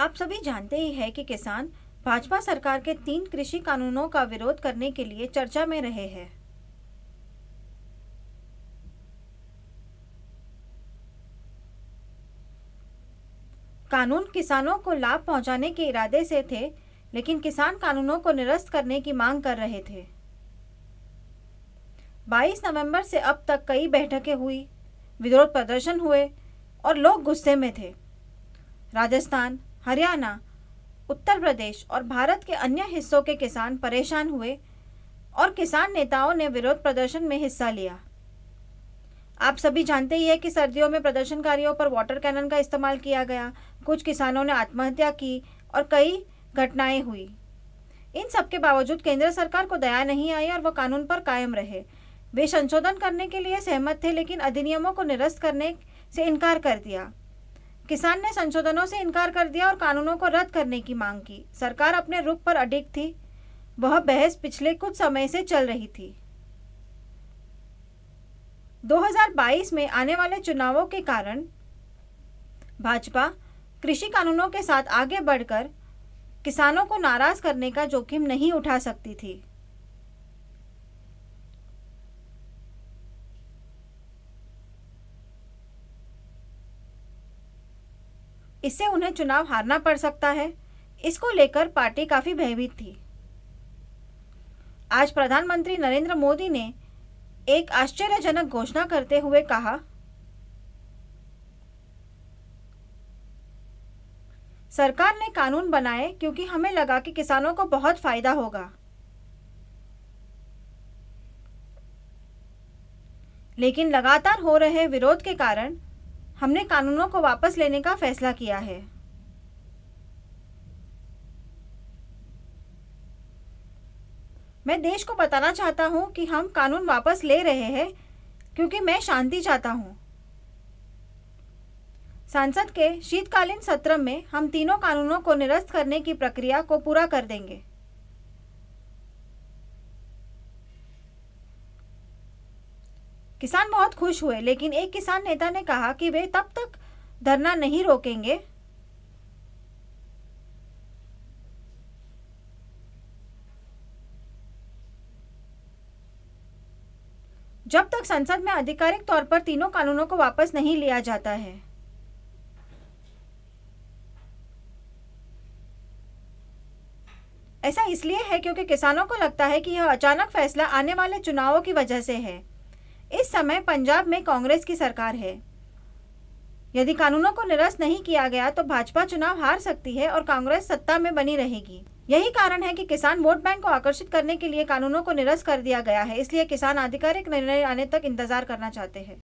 आप सभी जानते ही है कि किसान भाजपा सरकार के तीन कृषि कानूनों का विरोध करने के लिए चर्चा में रहे हैं कानून किसानों को लाभ पहुंचाने के इरादे से थे लेकिन किसान कानूनों को निरस्त करने की मांग कर रहे थे 22 नवंबर से अब तक कई बैठकें हुई विरोध प्रदर्शन हुए और लोग गुस्से में थे राजस्थान हरियाणा उत्तर प्रदेश और भारत के अन्य हिस्सों के किसान परेशान हुए और किसान नेताओं ने विरोध प्रदर्शन में हिस्सा लिया आप सभी जानते ही है कि सर्दियों में प्रदर्शनकारियों पर वाटर कैनन का इस्तेमाल किया गया कुछ किसानों ने आत्महत्या की और कई घटनाएं हुई इन सब के बावजूद केंद्र सरकार को दया नहीं आई और वह कानून पर कायम रहे वे संशोधन करने के लिए सहमत थे लेकिन अधिनियमों को निरस्त करने से इनकार कर दिया किसान ने संशोधनों से इनकार कर दिया और कानूनों को रद्द करने की मांग की सरकार अपने रुख पर अडिग थी वह बहस पिछले कुछ समय से चल रही थी 2022 में आने वाले चुनावों के कारण भाजपा कृषि कानूनों के साथ आगे बढ़कर किसानों को नाराज करने का जोखिम नहीं उठा सकती थी इससे उन्हें चुनाव हारना पड़ सकता है इसको लेकर पार्टी काफ़ी भयभीत थी आज प्रधानमंत्री नरेंद्र मोदी ने एक आश्चर्यजनक घोषणा करते हुए कहा सरकार ने कानून बनाए क्योंकि हमें लगा कि किसानों को बहुत फायदा होगा लेकिन लगातार हो रहे विरोध के कारण हमने कानूनों को वापस लेने का फैसला किया है मैं देश को बताना चाहता हूं कि हम कानून वापस ले रहे हैं क्योंकि मैं शांति चाहता हूं संसद के शीतकालीन सत्र में हम तीनों कानूनों को निरस्त करने की प्रक्रिया को पूरा कर देंगे किसान बहुत खुश हुए लेकिन एक किसान नेता ने कहा कि वे तब तक धरना नहीं रोकेंगे जब तक संसद में आधिकारिक तौर पर तीनों कानूनों को वापस नहीं लिया जाता है ऐसा इसलिए है क्योंकि किसानों को लगता है कि यह अचानक फैसला आने वाले चुनावों की वजह से है इस समय पंजाब में कांग्रेस की सरकार है यदि कानूनों को निरस्त नहीं किया गया तो भाजपा चुनाव हार सकती है और कांग्रेस सत्ता में बनी रहेगी यही कारण है कि किसान वोट बैंक को आकर्षित करने के लिए कानूनों को निरस्त कर दिया गया है इसलिए किसान आधिकारिक निर्णय आने तक इंतजार करना चाहते हैं